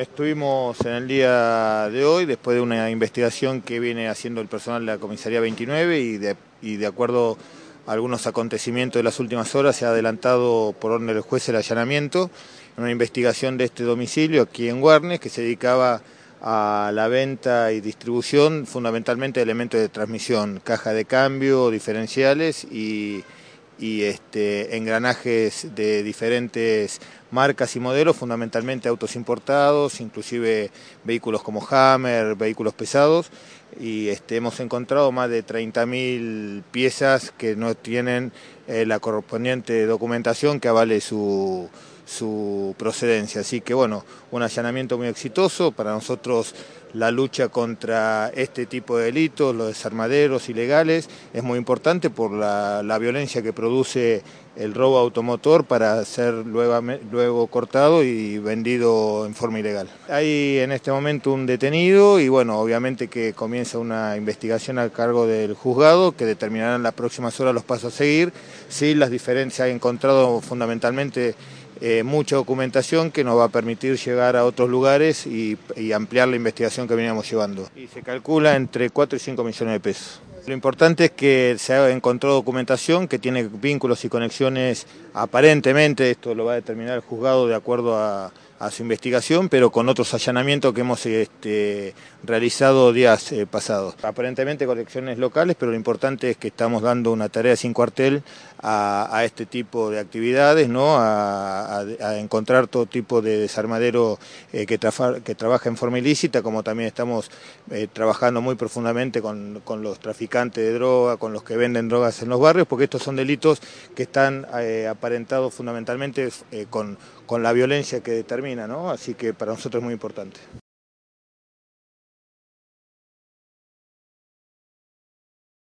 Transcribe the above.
Estuvimos en el día de hoy después de una investigación que viene haciendo el personal de la comisaría 29 y de, acuerdo a algunos acontecimientos de las últimas horas se ha adelantado por orden del juez el allanamiento, una investigación de este domicilio aquí en Guarnes que se dedicaba a la venta y distribución fundamentalmente de elementos de transmisión, caja de cambio, diferenciales y, este, engranajes de diferentes marcas y modelos, fundamentalmente autos importados, inclusive vehículos como Hammer, vehículos pesados, y este, hemos encontrado más de 30.000 piezas que no tienen eh, la correspondiente documentación que avale su, procedencia. Así que bueno, un allanamiento muy exitoso para nosotros. La lucha contra este tipo de delitos, los desarmaderos ilegales, es muy importante por la, violencia que produce el robo automotor para hacer luego cortado y vendido en forma ilegal. Hay en este momento un detenido y bueno, obviamente que comienza una investigación a cargo del juzgado que determinará en las próximas horas los pasos a seguir. Sí, las diferencias, ha encontrado fundamentalmente eh, mucha documentación que nos va a permitir llegar a otros lugares y ampliar la investigación que veníamos llevando. Y se calcula entre 4 y 5 millones de pesos. Lo importante es que se ha encontrado documentación que tiene vínculos y conexiones aparentemente, esto lo va a determinar el juzgado de acuerdo a, su investigación, pero con otros allanamientos que hemos este, realizado días eh, pasados. Aparentemente conexiones locales, pero lo importante es que estamos dando una tarea sin cuartel a, este tipo de actividades, a, encontrar todo tipo de desarmadero eh, que, trabaja en forma ilícita, como también estamos eh, trabajando muy profundamente con, los traficantes de droga, con los que venden drogas en los barrios, porque estos son delitos que están eh, aparentados fundamentalmente con, con la violencia que determina, ¿no? así que para nosotros es muy importante.